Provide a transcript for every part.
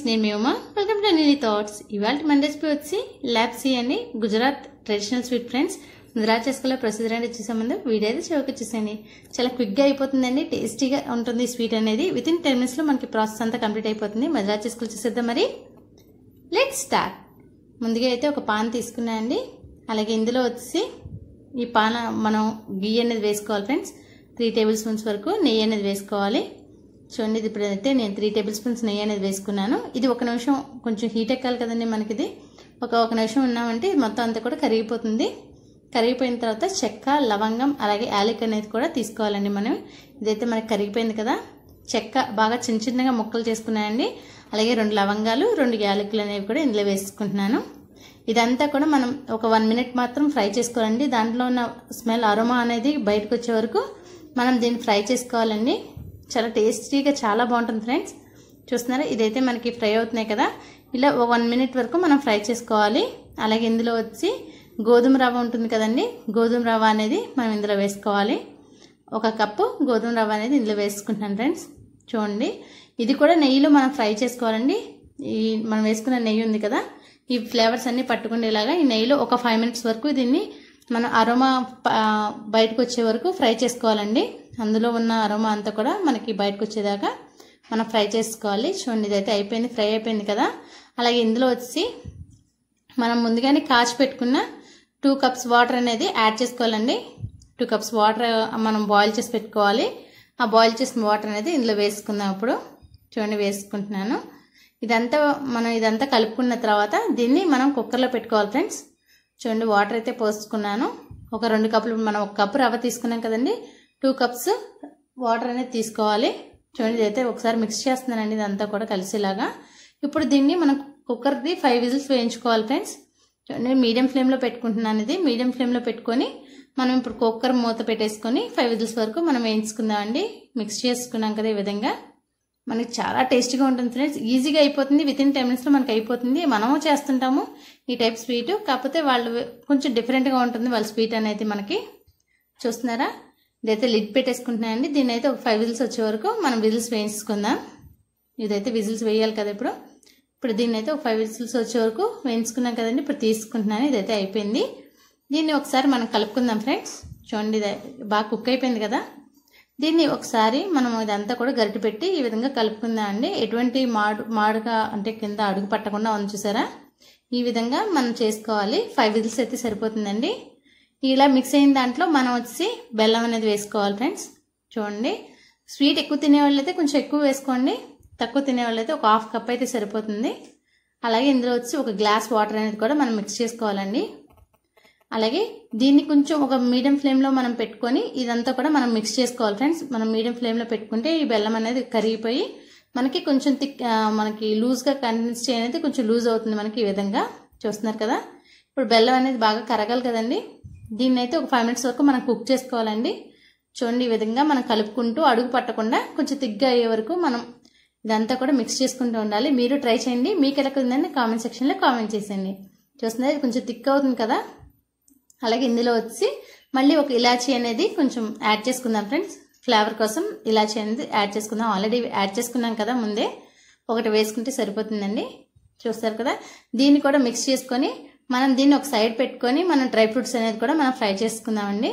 friends నేను మీ Uma welcome to అనిలీ థాట్స్ ఇవాళ మన రెసిపీ వచ్చి ల్యాప్సీ అని గుజరాత్ ట్రెడిషనల్ స్వీట్ ఫ్రెండ్స్ ముద్రా చేసుకోలే ప్రొసీజర్ అంటే చూసే ముందు వీడియో అయితే చివరికి చూసేయండి చాలా క్విక్గా అయిపోతుందండి టేస్టీగా ఉంటుంది స్వీట్ అనేది విత్ ఇన్ టెన్ మినిట్స్లో మనకి ప్రాసెస్ అంతా కంప్లీట్ అయిపోతుంది ముద్రా చేసుకుని చూసేద్దాం మరి లెట్ స్టార్ట్ ముందుగా అయితే ఒక పాన్ తీసుకున్నాయండి అలాగే ఇందులో వచ్చి ఈ పాన మనం గీ అనేది వేసుకోవాలి ఫ్రెండ్స్ త్రీ టేబుల్ స్పూన్స్ వరకు నెయ్యి అనేది వేసుకోవాలి చూడండి ఇది ఇప్పుడైతే నేను త్రీ టేబుల్ స్పూన్స్ నెయ్యి అనేది వేసుకున్నాను ఇది ఒక నిమిషం కొంచెం హీట్ ఎక్కాలి కదండి మనకి ఇది ఒక ఒక నిమిషం ఉన్నామంటే మొత్తం అంతా కూడా కరిగిపోతుంది కరిగిపోయిన తర్వాత చెక్క లవంగం అలాగే యాలక్ అనేది కూడా తీసుకోవాలండి మనం ఇదైతే మనకి కరిగిపోయింది కదా చెక్క బాగా చిన్న చిన్నగా ముక్కలు చేసుకున్నాయండి అలాగే రెండు లవంగాలు రెండు యాలకులు అనేవి కూడా ఇందులో వేసుకుంటున్నాను ఇదంతా కూడా మనం ఒక వన్ మినిట్ మాత్రం ఫ్రై చేసుకోవాలండి దాంట్లో ఉన్న స్మెల్ అరోమా అనేది బయటకు వచ్చే వరకు మనం దీన్ని ఫ్రై చేసుకోవాలండి చాలా టేస్టీగా చాలా బాగుంటుంది ఫ్రెండ్స్ చూస్తున్నారా ఇదైతే మనకి ఫ్రై అవుతున్నాయి కదా ఇలా వన్ మినిట్ వరకు మనం ఫ్రై చేసుకోవాలి అలాగే ఇందులో వచ్చి గోధుమ రవ్వ ఉంటుంది కదండి గోధుమ రవ్వ అనేది మనం ఇందులో వేసుకోవాలి ఒక కప్పు గోధుమ రవ్వ అనేది ఇందులో వేసుకుంటున్నాను ఫ్రెండ్స్ చూడండి ఇది కూడా నెయ్యిలో మనం ఫ్రై చేసుకోవాలండి ఈ మనం వేసుకున్న నెయ్యి ఉంది కదా ఈ ఫ్లేవర్స్ అన్నీ పట్టుకునేలాగా ఈ నెయ్యిలో ఒక ఫైవ్ మినిట్స్ వరకు దీన్ని మనం అరోమా బయటకు వచ్చే వరకు ఫ్రై చేసుకోవాలండి అందులో ఉన్న అరోమా అంతా కూడా మనకి బయటకు వచ్చేదాకా మనం ఫ్రై చేసుకోవాలి చూడండి ఇదైతే అయిపోయింది ఫ్రై అయిపోయింది కదా అలాగే ఇందులో వచ్చి మనం ముందుగానే కాచి పెట్టుకున్న టూ కప్స్ వాటర్ అనేది యాడ్ చేసుకోవాలండి టూ కప్స్ వాటర్ మనం బాయిల్ చేసి పెట్టుకోవాలి ఆ బాయిల్ చేసిన వాటర్ అనేది ఇందులో వేసుకుందాం అప్పుడు చూడండి వేసుకుంటున్నాను ఇదంతా మనం ఇదంతా కలుపుకున్న తర్వాత దీన్ని మనం కుక్కర్లో పెట్టుకోవాలి ఫ్రెండ్స్ చూడండి వాటర్ అయితే పోసుకున్నాను ఒక రెండు కప్పులు మనం ఒక కప్పు రవ్వ తీసుకున్నాం కదండి టూ కప్స్ వాటర్ అనేది తీసుకోవాలి చూడండి అయితే ఒకసారి మిక్స్ చేస్తున్నానండి ఇదంతా కూడా కలిసేలాగా ఇప్పుడు దీన్ని మనం కుక్కర్ది ఫైవ్ విజిల్స్ వేయించుకోవాలి ఫ్రెండ్స్ చూడండి మీడియం ఫ్లేమ్లో పెట్టుకుంటున్నాను ఇది మీడియం ఫ్లేమ్లో పెట్టుకొని మనం ఇప్పుడు కుక్కర్ మూత పెట్టేసుకొని ఫైవ్ విజిల్స్ వరకు మనం వేయించుకుందామండి మిక్స్ చేసుకున్నాం కదా ఈ విధంగా మనకి చాలా టేస్టీగా ఉంటుంది ఫ్రెండ్స్ ఈజీగా అయిపోతుంది విత్ ఇన్ టెన్ మినిట్స్లో మనకి అయిపోతుంది మనము చేస్తుంటాము ఈ టైప్ స్వీట్ కాకపోతే వాళ్ళు కొంచెం డిఫరెంట్గా ఉంటుంది వాళ్ళ స్వీట్ అనేది మనకి చూస్తున్నారా ఇదైతే లిడ్ అండి దీన్ని అయితే ఒక ఫైవ్ విజిల్స్ వచ్చే వరకు మనం విజిల్స్ వేయించుకుందాం ఇదైతే విజిల్స్ వేయాలి కదా ఇప్పుడు ఇప్పుడు దీన్ని అయితే ఒక ఫైవ్ విజిల్స్ వచ్చే వరకు వేయించుకున్నాం కదండి ఇప్పుడు తీసుకుంటున్నాను ఇదైతే అయిపోయింది దీన్ని ఒకసారి మనం కలుపుకుందాం ఫ్రెండ్స్ చూడండి ఇది బాగా కుక్ అయిపోయింది కదా దీన్ని ఒకసారి మనం ఇదంతా కూడా గరిటి పెట్టి ఈ విధంగా కలుపుకుందాం అండి ఎటువంటి మాడు మాడుగా అంటే కింద అడుగు పట్టకుండా ఉంది చూసారా ఈ విధంగా మనం చేసుకోవాలి ఫైవ్ విజిల్స్ అయితే సరిపోతుందండి ఇలా మిక్స్ అయిన దాంట్లో మనం వచ్చి బెల్లం అనేది వేసుకోవాలి ఫ్రెండ్స్ చూడండి స్వీట్ ఎక్కువ తినేవాళ్ళైతే కొంచెం ఎక్కువ వేసుకోండి తక్కువ తినేవాళ్ళైతే ఒక హాఫ్ కప్ అయితే సరిపోతుంది అలాగే ఇందులో వచ్చి ఒక గ్లాస్ వాటర్ అనేది కూడా మనం మిక్స్ చేసుకోవాలండి అలాగే దీన్ని కొంచెం ఒక మీడియం ఫ్లేమ్లో మనం పెట్టుకొని ఇదంతా కూడా మనం మిక్స్ చేసుకోవాలి ఫ్రెండ్స్ మనం మీడియం ఫ్లేమ్లో పెట్టుకుంటే ఈ బెల్లం అనేది కరిగిపోయి మనకి కొంచెం థిక్ మనకి లూజ్గా కన్సిస్టెన్సీ అనేది కొంచెం లూజ్ అవుతుంది మనకి ఈ విధంగా చూస్తున్నారు కదా ఇప్పుడు బెల్లం అనేది బాగా కరగాలి కదండి దీన్ని అయితే ఒక ఫైవ్ మినిట్స్ వరకు మనం కుక్ చేసుకోవాలండి చూడండి ఈ విధంగా మనం కలుపుకుంటూ అడుగు పట్టకుండా కొంచెం తిగ్గా అయ్యే వరకు మనం ఇదంతా కూడా మిక్స్ చేసుకుంటూ ఉండాలి మీరు ట్రై చేయండి మీకు ఎలా కుదిందని కామెంట్ సెక్షన్లో కామెంట్ చేసేయండి చూస్తున్నది కొంచెం థిక్ అవుతుంది కదా అలాగే ఇందులో వచ్చి మళ్ళీ ఒక ఇలాచీ అనేది కొంచెం యాడ్ చేసుకుందాం ఫ్రెండ్స్ ఫ్లేవర్ కోసం ఇలాచీ అనేది యాడ్ చేసుకుందాం ఆల్రెడీ యాడ్ చేసుకున్నాం కదా ముందే ఒకటి వేసుకుంటే సరిపోతుందండి చూస్తారు కదా దీన్ని కూడా మిక్స్ చేసుకొని మనం దీన్ని ఒక సైడ్ పెట్టుకొని మనం డ్రై ఫ్రూట్స్ అనేది కూడా మనం ఫ్రై చేసుకుందామండి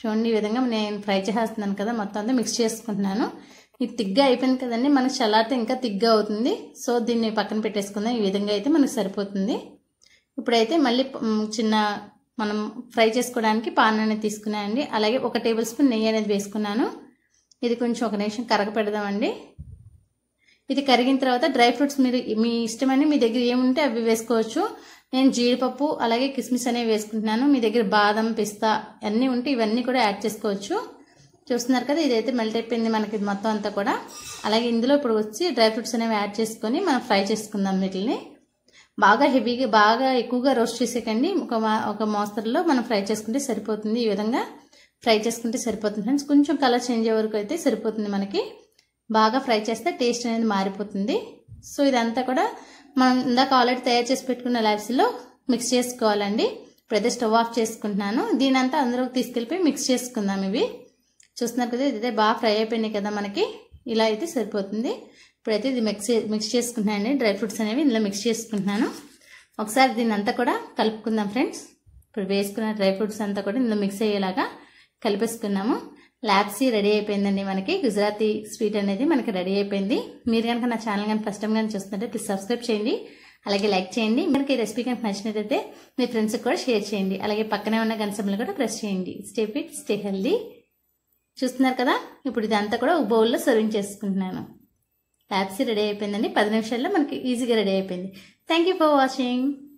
చూడండి ఈ విధంగా నేను ఫ్రై చేసేస్తున్నాను కదా మొత్తం అంతా మిక్స్ చేసుకుంటున్నాను ఇది తిగ్గా అయిపోయింది కదండి మనకు చల్లారితే ఇంకా తిగ్గా అవుతుంది సో దీన్ని పక్కన పెట్టేసుకుందాం ఈ విధంగా అయితే మనకు సరిపోతుంది ఇప్పుడైతే మళ్ళీ చిన్న మనం ఫ్రై చేసుకోవడానికి పాన్ అనేది తీసుకున్నాయండి అలాగే ఒక టేబుల్ స్పూన్ నెయ్యి అనేది వేసుకున్నాను ఇది కొంచెం ఒక నిమిషం కరగ పెడదామండి ఇది కరిగిన తర్వాత డ్రై ఫ్రూట్స్ మీరు మీ ఇష్టమని మీ దగ్గర ఏముంటే అవి వేసుకోవచ్చు నేను జీడిపప్పు అలాగే కిస్మిస్ అనేవి వేసుకుంటున్నాను మీ దగ్గర బాదం పిస్తా అన్నీ ఉంటే ఇవన్నీ కూడా యాడ్ చేసుకోవచ్చు చూస్తున్నారు కదా ఇదైతే మెల్ట్ అయిపోయింది మనకి మొత్తం అంతా కూడా అలాగే ఇందులో ఇప్పుడు వచ్చి డ్రై ఫ్రూట్స్ అనేవి యాడ్ చేసుకొని మనం ఫ్రై చేసుకుందాం వీటిని బాగా హెవీగా బాగా ఎక్కువగా రోస్ట్ చేసేకండి ఒక ఒక మోస్తరులో మనం ఫ్రై చేసుకుంటే సరిపోతుంది ఈ విధంగా ఫ్రై చేసుకుంటే సరిపోతుంది ఫ్రెండ్స్ కొంచెం కలర్ చేంజ్ అయ్యే వరకు అయితే సరిపోతుంది మనకి బాగా ఫ్రై చేస్తే టేస్ట్ అనేది మారిపోతుంది సో ఇదంతా కూడా మనం ఇందాక ఆల్రెడీ తయారు చేసి పెట్టుకున్న ల్యాబ్స్లో మిక్స్ చేసుకోవాలండి ఇప్పుడైతే స్టవ్ ఆఫ్ చేసుకుంటున్నాను దీని అంతా అందరూ తీసుకెళ్ళిపోయి మిక్స్ చేసుకుందాం ఇవి చూస్తున్నారు కదా ఇదైతే బాగా ఫ్రై అయిపోయినాయి కదా మనకి ఇలా అయితే సరిపోతుంది ఇప్పుడైతే ఇది మిక్స్ మిక్స్ చేసుకుంటున్నాయండి డ్రై ఫ్రూట్స్ అనేవి ఇందులో మిక్స్ చేసుకుంటున్నాను ఒకసారి దీని అంతా కూడా కలుపుకుందాం ఫ్రెండ్స్ ఇప్పుడు వేసుకున్న డ్రై ఫ్రూట్స్ అంతా కూడా ఇందులో మిక్స్ అయ్యేలాగా కలిపేసుకున్నాము లాప్సీ రెడీ అయిపోయిందండి మనకి గుజరాతీ స్వీట్ అనేది మనకి రెడీ అయిపోయింది మీరు కనుక నా ఛానల్ కానీ ఫస్ట్ టైం కానీ చూస్తున్నట్టు ప్లీజ్ సబ్స్క్రైబ్ చేయండి అలాగే లైక్ చేయండి మనకి రెసిపీ కనుక నచ్చినట్టయితే మీ ఫ్రెండ్స్కి కూడా షేర్ చేయండి అలాగే పక్కనే ఉన్న గన్సంలో కూడా ప్రెస్ చేయండి స్టే ఫిట్ స్టే హెల్దీ చూస్తున్నారు కదా ఇప్పుడు ఇదంతా కూడా బౌల్లో సర్వింగ్ చేసుకుంటున్నాను లాప్సీ రెడీ అయిపోయిందండి పది నిమిషాల్లో మనకి ఈజీగా రెడీ అయిపోయింది థ్యాంక్ ఫర్ వాచింగ్